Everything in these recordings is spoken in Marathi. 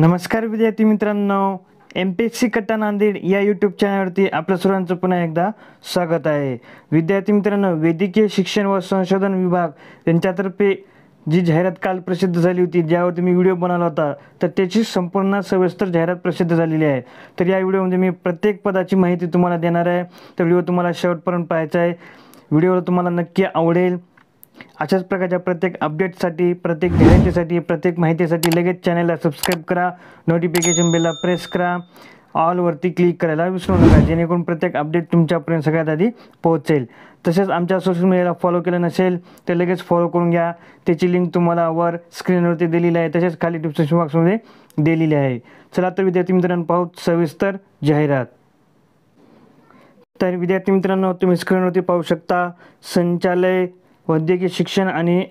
नमस्कार विद्यार्थी मित्रांनो एम पी एस सी कट्टा नांदेड या यूट्यूब चॅनलवरती आपल्या सर्वांचं पुन्हा एकदा स्वागत आहे विद्यार्थी मित्रांनो वैद्यकीय शिक्षण व संशोधन विभाग यांच्यातर्फे जी जाहिरात काल प्रसिद्ध झाली होती ज्यावरती मी व्हिडिओ बनवला होता तर त्याची संपूर्ण सविस्तर जाहिरात प्रसिद्ध झालेली आहे तर या व्हिडिओमध्ये मी प्रत्येक पदाची माहिती तुम्हाला देणार आहे तर व्हिडिओ तुम्हाला शेवटपर्यंत पाहायचा आहे व्हिडिओला तुम्हाला नक्की आवडेल अशाच प्रकारच्या प्रत्येक अपडेटसाठी प्रत्येक धैर्यासाठी प्रत्येक माहितीसाठी लगेच चॅनलला सबस्क्राईब करा नोटिफिकेशन बेलला प्रेस करा ऑलवरती क्लिक करायला विसरू नका जेणेकरून प्रत्येक अपडेट तुमच्यापर्यंत सगळ्यात आधी पोहोचेल तसेच आमच्या सोशल मीडियाला फॉलो केलं नसेल तर लगेच फॉलो करून घ्या त्याची लिंक तुम्हाला वर स्क्रीनवरती दिलेली आहे तसेच खाली डिस्क्रिप्शन बॉक्समध्ये दिलेली आहे चला तर विद्यार्थी मित्रांनो पाहू सविस्तर जाहिरात तर विद्यार्थी मित्रांनो तुम्ही स्क्रीनवरती पाहू शकता संचालय वैद्यकीय शिक्षण आणि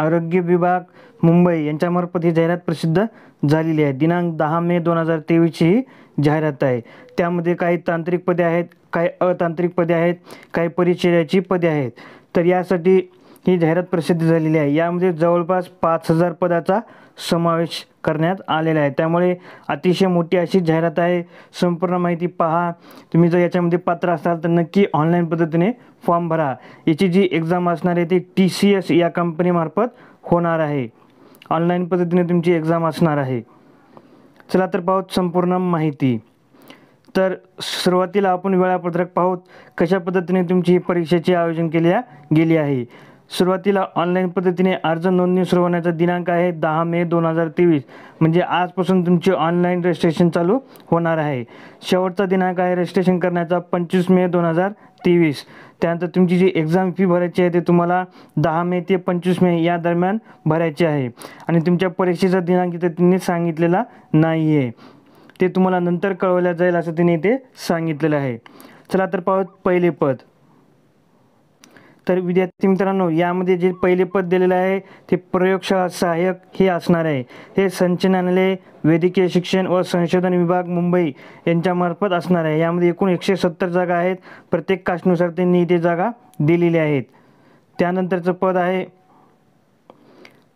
आरोग्य विभाग मुंबई यांच्यामार्फत ही जाहिरात प्रसिद्ध झालेली आहे दिनांक दहा मे दोन हजार तेवीसची ही जाहिरात आहे त्यामध्ये काही तांत्रिक पदे आहेत काही अतांत्रिक पदे आहेत काही परिचयाची पदे आहेत तर यासाठी ही जाहिरात प्रसिद्ध झालेली आहे यामध्ये जवळपास पाच हजार पदाचा समावेश करण्यात आलेलं आहे त्यामुळे अतिशय मोठी अशी जाहिरात आहे संपूर्ण माहिती पहा तुम्ही जर याच्यामध्ये पात्र असाल तर नक्की ऑनलाईन पद्धतीने फॉर्म भरा याची जी एक्झाम असणार आहे ती टी सी एस या कंपनीमार्फत होणार आहे ऑनलाईन पद्धतीने तुमची एक्झाम असणार आहे चला तर पाहूत संपूर्ण माहिती तर सुरुवातीला आपण वेळापत्रक पाहूत कशा पद्धतीने तुमची परीक्षेचे आयोजन केल्या गेली आहे सुरुवातीला ऑनलाईन पद्धतीने अर्ज नोंदणी सुरू होण्याचा दिनांक आहे दहा मे दोन हजार तेवीस म्हणजे आजपासून तुमचे ऑनलाईन रजिस्ट्रेशन चालू होणार आहे शेवटचा दिनांक आहे रजिस्ट्रेशन करण्याचा पंचवीस मे दोन हजार तेवीस त्यानंतर तुमची जी एक्झाम फी भरायची आहे ते तुम्हाला दहा मे ते पंचवीस मे या दरम्यान भरायची आहे आणि तुमच्या परीक्षेचा दिनांक इथे तिने सांगितलेला नाही आहे ते तुम्हाला नंतर कळवल्या जाईल असं तिने इथे सांगितलेलं आहे चला तर पाहू पहिले पद तर विद्यार्थी मित्रांनो यामध्ये जे पहिले पद दिलेलं आहे ते प्रयोगशाळा सहाय्यक हे असणार आहे हे संचनालय वैद्यकीय शिक्षण व संशोधन विभाग मुंबई यांच्यामार्फत असणार आहे यामध्ये एकूण एकशे सत्तर जागा आहेत प्रत्येक कास्टनुसार त्यांनी इथे जागा दिलेल्या आहेत त्यानंतरचं पद आहे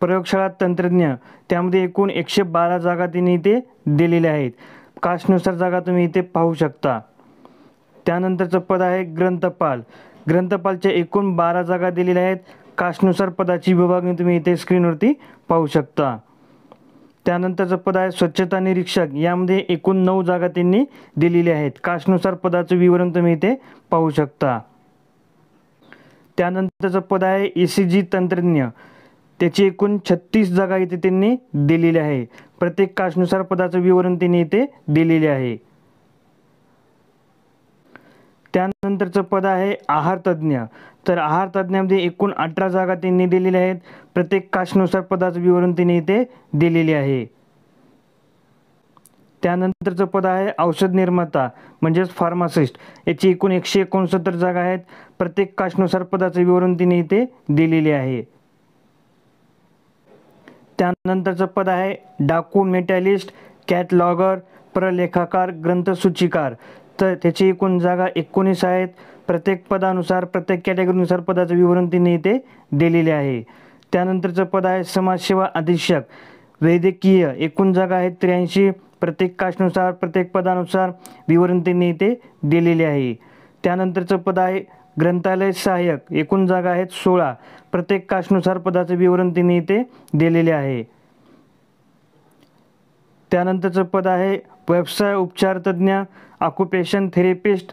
प्रयोगशाळा तंत्रज्ञ त्यामध्ये एकूण एकशे बारा जागा त्यांनी इथे दिलेल्या आहेत कास्टनुसार जागा तुम्ही इथे पाहू शकता त्यानंतरचं पद आहे ग्रंथपाल ग्रंथपालच्या एकूण बारा जागा दिलेल्या आहेत कास्टनुसार पदाची विभागणी तुम्ही इथे स्क्रीनवरती पाहू शकता त्यानंतरचं पद आहे स्वच्छता निरीक्षक यामध्ये एकूण नऊ जागा त्यांनी दिलेल्या आहेत कास्टनुसार पदाचं विवरण तुम्ही इथे पाहू शकता त्यानंतरचं पद आहे ए सी जी तंत्रज्ञ त्याची एकूण छत्तीस जागा इथे त्यांनी दिलेली आहे प्रत्येक कास्टनुसार पदाचं विवरण त्यांनी इथे दिलेले आहे त्यानंतरचं पद आहे आहार तज्ज्ञ तर आहार तज्ज्ञामध्ये एकूण अठरा जागा त्यांनी दिलेल्या आहेत प्रत्येक कास्टनुसार पदाचं विवरण त्यांनी इथे दिलेले आहे त्यानंतरचं पद आहे औषध निर्माता म्हणजेच फार्मासिस्ट याची एकूण एकशे एकोणसत्तर जागा आहेत प्रत्येक कास्टनुसार पदाचं विवरण तिने इथे दिलेले आहे त्यानंतरचं पद आहे डाकू मेटॅलिस्ट कॅटलॉगर प्रलेखाकार ग्रंथसूचीकार तर त्याची एकूण जागा एकोणीस आहेत प्रत्येक पदानुसार प्रत्येक कॅटेगरीनुसार पदाचं विवरण तिने इथे दिलेले आहे त्यानंतरचं पद आहे समाजसेवा अधीक्षक वैद्यकीय एकूण जागा आहेत त्र्याऐंशी प्रत्येक कास्टनुसार प्रत्येक पदानुसार विवरण तिने इथे दिलेले आहे त्यानंतरचं पद आहे ग्रंथालय सहाय्यक एकूण जागा आहेत सोळा प्रत्येक कास्टनुसार पदाचं विवरण तिने इथे दिलेले आहे त्यानंतरचं पद आहे व्यवसाय उपचार तज्ज्ञ ऑक्युपेशन थेरपिस्ट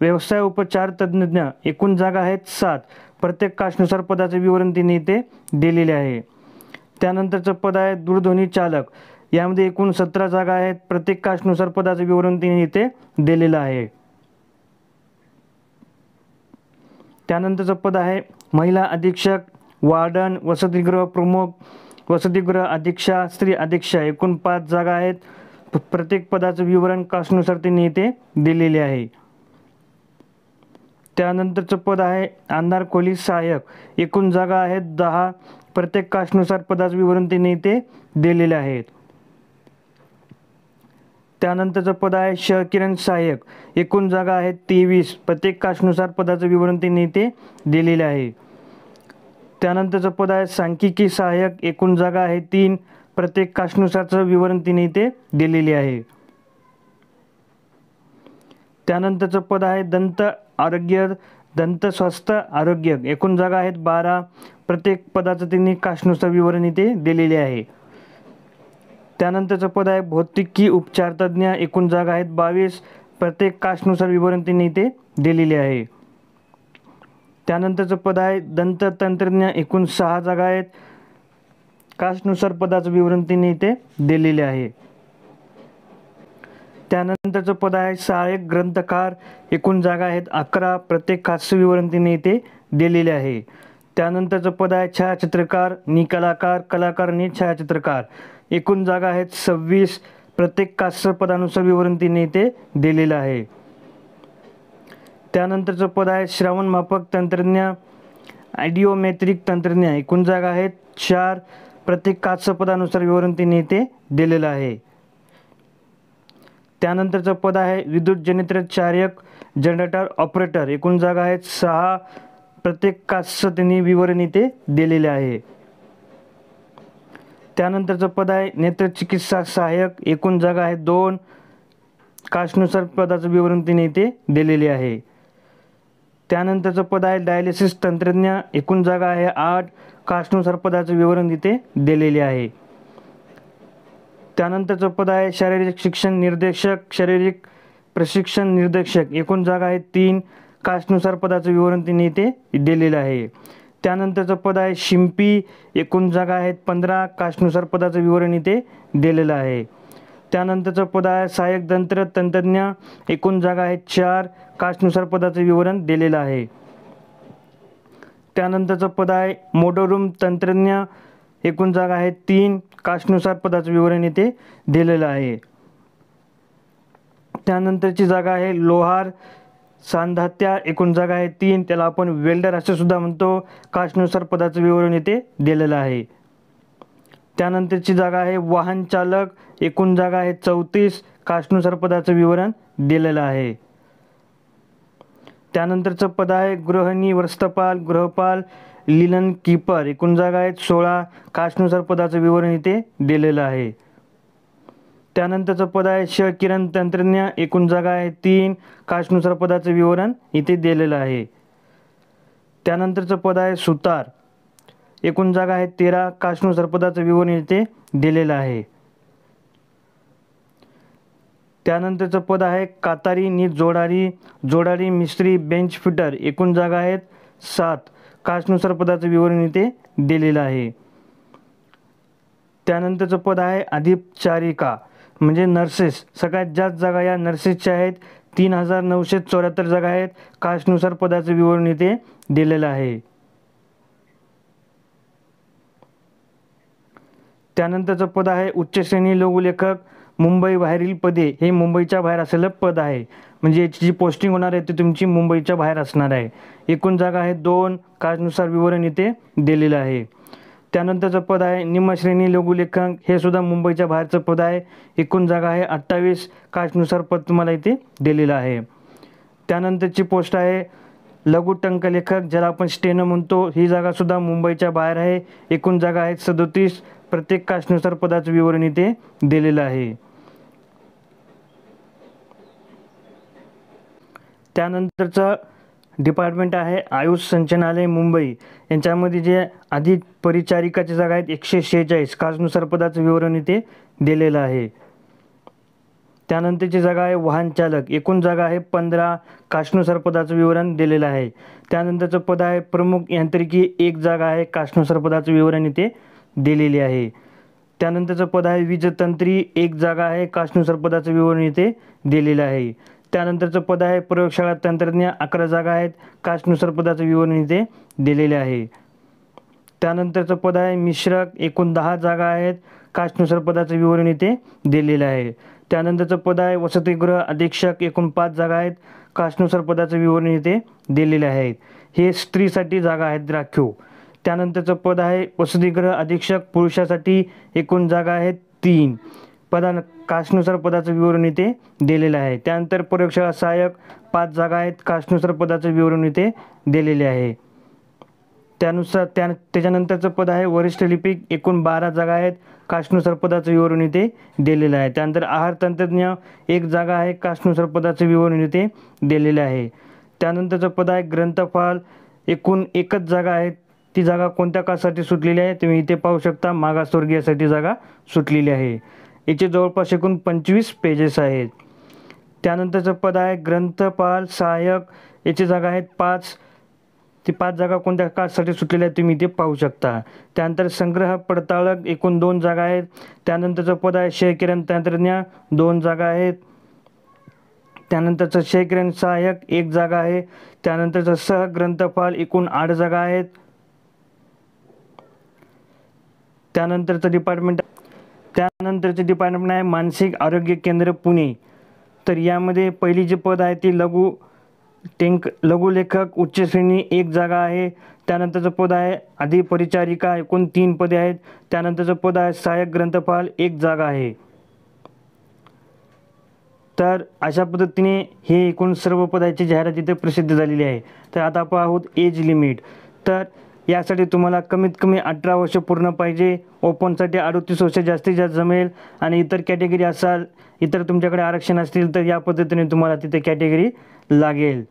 व्यवसाय उपचार तज्ज्ञ एकूण जागा आहेत सात प्रत्येक कास्टनुसार पदाचे विवरण तिने इथे दिलेले आहे त्यानंतरचं पद आहे दूरध्वनी चालक यामध्ये एकूण सतरा जागा आहेत प्रत्येक कास्टनुसार पदाचे विवरण तिने इथे दिलेलं आहे त्यानंतरचं पद आहे महिला अधीक्षक वार्डन वसतिगृह प्रमुख वसतिगृह अधीक्षा स्त्री अधीक्षा एकूण पाच जागा आहेत प्रत्येक पदाचं विवरण कास्टनुसार त्यांनी इथे दिलेले आहे त्यानंतरचं पद आहे आमदार कोली सहाय्यक एकूण जागा आहेत दहा प्रत्येक कास्टनुसार पदाचं विवरण त्यांनी इथे दिलेले आहेत त्यानंतरचं पद आहे शह किरण सहाय्यक एकूण जागा आहेत तेवीस प्रत्येक कास्टनुसार पदाचं विवरण त्यांनी इथे दिलेले आहे त्यानंतरचं पद आहे सांख्यिकी सहाय्यक एकूण जागा आहे तीन प्रत्येक काशनुसारचं विवरण तिने इथे दिलेले आहे त्यानंतरचं पद आहे दंत आरोग्य दंत स्वास्थ्य आरोग्य एकूण जागा आहेत बारा प्रत्येक पदाचं तिने काशनुसार विवरण इथे दिलेले आहे त्यानंतरचं पद आहे भौतिकी तज्ञ एकूण जागा आहेत बावीस प्रत्येक काशनुसार विवरण तिने इथे दिलेले आहे त्यानंतरचं पद आहे दंत तंत्रज्ञ एकूण सहा जागा आहेत कास्टनुसार पदाचं विवरण तिने इथे दिलेले आहे त्यानंतरचं पद आहे सहाय्यक ग्रंथकार एकूण जागा आहेत अकरा प्रत्येक कास्य विवरण तिने इथे दिलेले आहे त्यानंतरचं पद आहे छायाचित्रकार नि कलाकार कलाकार नि छायाचित्रकार एकूण जागा आहेत सव्वीस प्रत्येक कास्यपदानुसार पदानुसार विवरण इथे दिलेलं आहे त्यानंतरचं पद आहे श्रावण मापक तंत्रज्ञ आयडिओमेट्रिक तंत्रज्ञ एकूण जागा आहेत चार प्रत्येक कास्यपदानुसार पदानुसार विवरण त्यांनी इथे दिलेलं आहे त्यानंतरचं पद आहे विद्युत जनित्र चार्यक जनरेटर ऑपरेटर एकूण जागा आहेत सहा प्रत्येक कास्य त्यांनी विवरण इथे दिलेले आहे त्यानंतरचं पद आहे नेत्रचिकित्सा सहाय्यक एकूण जागा आहे दोन कास्टनुसार पदाचं विवरण तिने इथे दिलेले आहे त्यानंतरचं पद आहे डायलिसिस तंत्रज्ञ एकूण जागा आहे आठ काष्ठनुसार पदाचं विवरण तिथे दिलेले आहे त्यानंतरचं पद आहे शारीरिक शिक्षण निर्देशक शारीरिक प्रशिक्षण निर्देशक एकूण जागा आहे तीन कास्टनुसार पदाचं विवरण तिने इथे दिलेलं आहे त्यानंतरचं पद आहे शिंपी एकूण जागा आहेत पंधरा कास्टनुसार पदाचं विवरण इथे दिलेलं आहे त्यानंतरचं पद आहे सहाय्यक तंत्र तंत्रज्ञ एकूण जागा आहेत चार कास्टनुसार पदाचं विवरण दिलेलं आहे त्यानंतरचं पद आहे मोटोरूम रूम तंत्रज्ञ एकूण जागा आहे तीन कास्टनुसार पदाचं विवरण येथे दिलेलं आहे त्यानंतरची जागा आहे लोहार सांधात्या एकूण जागा आहे तीन त्याला आपण वेल्डर असं सुद्धा म्हणतो कास्टनुसार पदाचं विवरण येथे दिलेलं आहे त्यानंतरची जागा आहे वाहन चालक एकूण जागा आहे चौतीस कास्टनुसार पदाचं विवरण दिलेलं आहे त्यानंतरचं पद आहे गृहिणी व्रस्तपाल गृहपाल लिलन कीपर एकूण जागा आहेत सोळा कास्टनुसार पदाचं विवरण इथे दिलेलं आहे त्यानंतरचं पद आहे श किरण तंत्रज्ञ एकूण जागा आहे तीन कास्टनुसार पदाचं विवरण इथे दिलेलं आहे त्यानंतरचं पद आहे सुतार एकूण जागा आहे तेरा कास्टनुसार पदाचं विवरण इथे दिलेलं आहे त्यानंतरचं पद आहे कातारी नि जोडारी जोडारी मिस्त्री बेंच फिटर एकूण जागा आहेत सात कास्टनुसार पदाचं विवरण इथे दिलेलं आहे त्यानंतरचं पद आहे अधिपचारिका म्हणजे नर्सेस सगळ्यात जास्त जागा या नर्सेसच्या आहेत तीन हजार नऊशे चौऱ्याहत्तर जागा आहेत कास्टनुसार पदाचं विवरण इथे दिलेलं आहे त्यानंतरचं पद आहे उच्च श्रेणी लघुलेखक मुंबई बाहेरील पदे हे मुंबईच्या बाहेर असलेलं पद आहे म्हणजे याची जी पोस्टिंग होणार आहे ती तुमची मुंबईच्या बाहेर असणार आहे एकूण जागा आहे दोन काजनुसार विवरण इथे दिलेलं आहे त्यानंतरचं पद आहे निम्मश्रेणी लघुलेखांक हे सुद्धा मुंबईच्या बाहेरचं पद आहे एकूण जागा आहे अठ्ठावीस काशनुसार पद तुम्हाला इथे दिलेलं आहे त्यानंतरची पोस्ट आहे लघु लेखक ज्याला आपण स्टेन म्हणतो ही जागासुद्धा मुंबईच्या बाहेर आहे एकूण जागा आहेत सदोतीस प्रत्येक कास्टनुसार पदाचं विवरण इथे दिलेलं आहे त्यानंतरचं डिपार्टमेंट आहे आयुष संचनालय मुंबई यांच्यामध्ये जे आधी परिचारिकाची जागा आहेत एकशे शेहेचाळीस खासनुसार पदाचं विवरण इथे दिलेलं आहे त्यानंतरची जागा आहे वाहन चालक एकूण जागा आहे पंधरा काष्णुसार पदाचं विवरण दिलेलं आहे त्यानंतरचं पद आहे प्रमुख यांत्रिकी एक जागा आहे काष्णुसार पदाचं विवरण इथे दिलेले आहे त्यानंतरचं पद आहे वीजतंत्री एक जागा आहे काष्णुसार पदाचं विवरण इथे दिलेलं आहे त्यानंतरचं पद आहे प्रयोगशाळा तंत्रज्ञ अकरा जागा आहेत कास्टनुसार पदाचं विवरण इथे दिलेले आहे त्यानंतरचं पद आहे मिश्रक एकूण दहा जागा आहेत कास्टनुसार पदाचं विवरण इथे दिलेलं आहे त्यानंतरचं पद आहे वसतिगृह अधीक्षक एकूण पाच जागा आहेत कास्टनुसार पदाचं विवरण इथे दिलेले आहेत हे स्त्रीसाठी जागा आहेत राखीव त्यानंतरचं पद आहे वसतिगृह अधीक्षक पुरुषासाठी एकूण जागा आहेत तीन पदान कास्टनुसार पदाचं विवरण इथे दिलेलं आहे त्यानंतर प्रयोगशाळा सहाय्यक पाच जागा आहेत कास्टनुसार पदाचं विवरण इथे दिलेले आहे त्यानुसार त्या त्याच्यानंतरचं पद आहे वरिष्ठ लिपिक एकूण बारा जागा आहेत कास्टनुसार पदाचं विवरण इथे दिलेलं आहे त्यानंतर आहार तंत्रज्ञ एक जागा आहे कास्टनुसार पदाचं विवरण इथे दिलेलं आहे त्यानंतरचं पद आहे ग्रंथपाल एकूण एकच जागा आहे ती जागा कोणत्या कासाठी सुटलेली आहे तुम्ही इथे पाहू शकता मागासवर्गीयासाठी जागा सुटलेली आहे याचे जवळपास एकूण पंचवीस पेजेस आहेत त्यानंतरचं पद आहे ग्रंथपाल सहाय्यक याची जागा आहेत पाच ती पाच जागा कोणत्या कास्टसाठी सुटलेल्या आहेत तुम्ही ते पाहू शकता त्यानंतर संग्रह पडताळक एकूण दोन जागा आहेत त्यानंतरचं पद आहे शेकिरण तंत्रज्ञ दोन जागा आहेत त्यानंतरचं शेकिरण सहाय्यक एक जागा आहे त्यानंतरचं सहग्रंथपाल एकूण आठ जागा आहेत त्यानंतरचं डिपार्टमेंट त्यानंतरचे डिपार्टमेंट आहे मानसिक आरोग्य केंद्र पुणे तर यामध्ये पहिली जे पद आहे ती लघु टेंक लघुलेखक उच्च श्रेणी एक जागा आहे त्यानंतरचं पद आहे आधी परिचारिका एकूण तीन पदे आहेत त्यानंतरचं पद आहे सहाय्यक ग्रंथपाल एक जागा आहे तर अशा पद्धतीने हे एकूण सर्व पदाची जाहिरात इथे प्रसिद्ध झालेली आहे तर आता आपण आहोत एज लिमिट तर यासाठी तुम्हाला कमीत कमी अठरा वर्ष पूर्ण पाहिजे ओपनसाठी अडतीस वर्ष जास्तीत जास्त जमेल आणि इतर कॅटेगरी असाल इतर तुमच्याकडे आरक्षण असतील तर या पद्धतीने तुम्हाला तिथे कॅटेगरी लागेल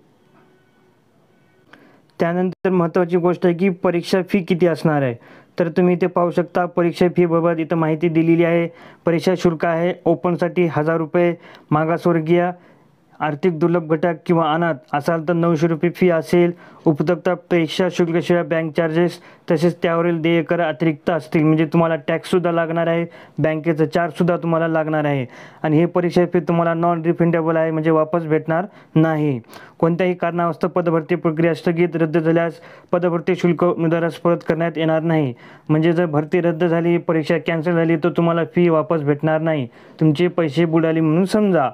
त्यानंतर महत्त्वाची गोष्ट आहे की परीक्षा फी किती असणार आहे तर तुम्ही इथे पाहू शकता परीक्षा फी बाबत इथं माहिती दिलेली आहे परीक्षा शुल्क आहे ओपनसाठी हजार रुपये मागासवर्गीय आर्थिक दुर्लभ घटक किंवा अनाथ असाल तर नऊशे रुपये फी असेल उपयुक्तता परीक्षा शुल्कशिवाय बँक चार्जेस तसेच त्यावरील देय कर अतिरिक्त असतील म्हणजे तुम्हाला टॅक्ससुद्धा लागणार आहे बँकेचं चार्जसुद्धा तुम्हाला लागणार आहे आणि हे परीक्षा फी तुम्हाला नॉन रिफंडेबल आहे म्हणजे वापस भेटणार नाही कोणत्याही कारणावस्त पदभरती प्रक्रिया स्थगित रद्द झाल्यास पदभरती शुल्क उमेदवारास परत करण्यात येणार नाही म्हणजे जर भरती रद्द झाली परीक्षा कॅन्सल झाली तर तुम्हाला फी वापस भेटणार नाही तुमचे पैसे बुडाली म्हणून समजा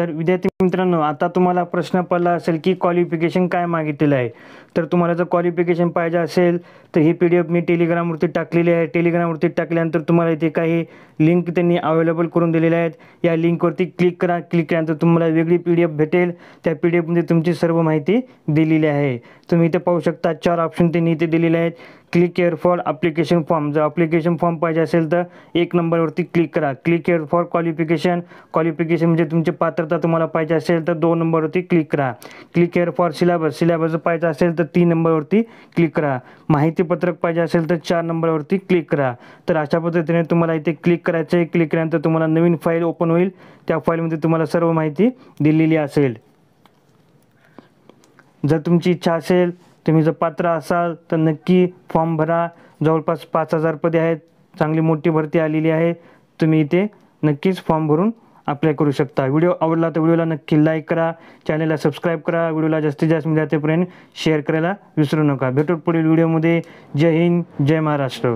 तर विद्यार्थी मित्रांनो आता तुम्हाला प्रश्न पडला असेल की क्वालिफिकेशन काय मागितलेलं आहे तर तुम्हाला जर क्वालिफिकेशन पाहिजे असेल तर ही पी डी एफ मी टेलिग्रामवरती टाकलेली आहे टेलिग्रामवरती टाकल्यानंतर तुम्हाला इथे काही लिंक त्यांनी अवेलेबल करून दिलेल्या आहेत या लिंकवरती क्लिक करा क्लिक केल्यानंतर तुम्हाला वेगळी पी डी एफ भेटेल त्या पी डी एफमध्ये तुमची सर्व माहिती दिलेली आहे तुम्ही इथे पाहू शकता चार ऑप्शन त्यांनी इथे दिलेले आहेत click here for application form जर अप्लिकेशन फॉर्म पाहिजे असेल तर एक नंबरवरती क्लिक करा click here for qualification qualification म्हणजे तुमची पात्रता तुम्हाला पाहिजे असेल तर दोन नंबरवरती क्लिक करा click here for syllabus syllabus पाहिजे असेल तर तीन नंबरवरती क्लिक करा माहितीपत्रक पाहिजे असेल तर चार नंबरवरती क्लिक करा तर अशा पद्धतीने तुम्हाला इथे क्लिक करायचं आहे क्लिक केल्यानंतर तुम्हाला नवीन फाईल ओपन होईल त्या फाईलमध्ये तुम्हाला सर्व माहिती दिलेली असेल जर तुमची इच्छा असेल तुम्ही जर पात्र असाल तर नक्की फॉर्म भरा जवळपास पाच पदे आहेत चांगली मोठी भरती आलेली आहे तुम्ही इथे नक्कीच फॉर्म भरून अप्लाय करू शकता व्हिडिओ आवडला तर व्हिडिओला नक्की लाईक करा चॅनलला सबस्क्राईब करा व्हिडिओला जास्तीत जास्त मिळातेपर्यंत म्हणजे शेअर करायला विसरू नका भेटू पुढील व्हिडिओमध्ये जय हिंद जय महाराष्ट्र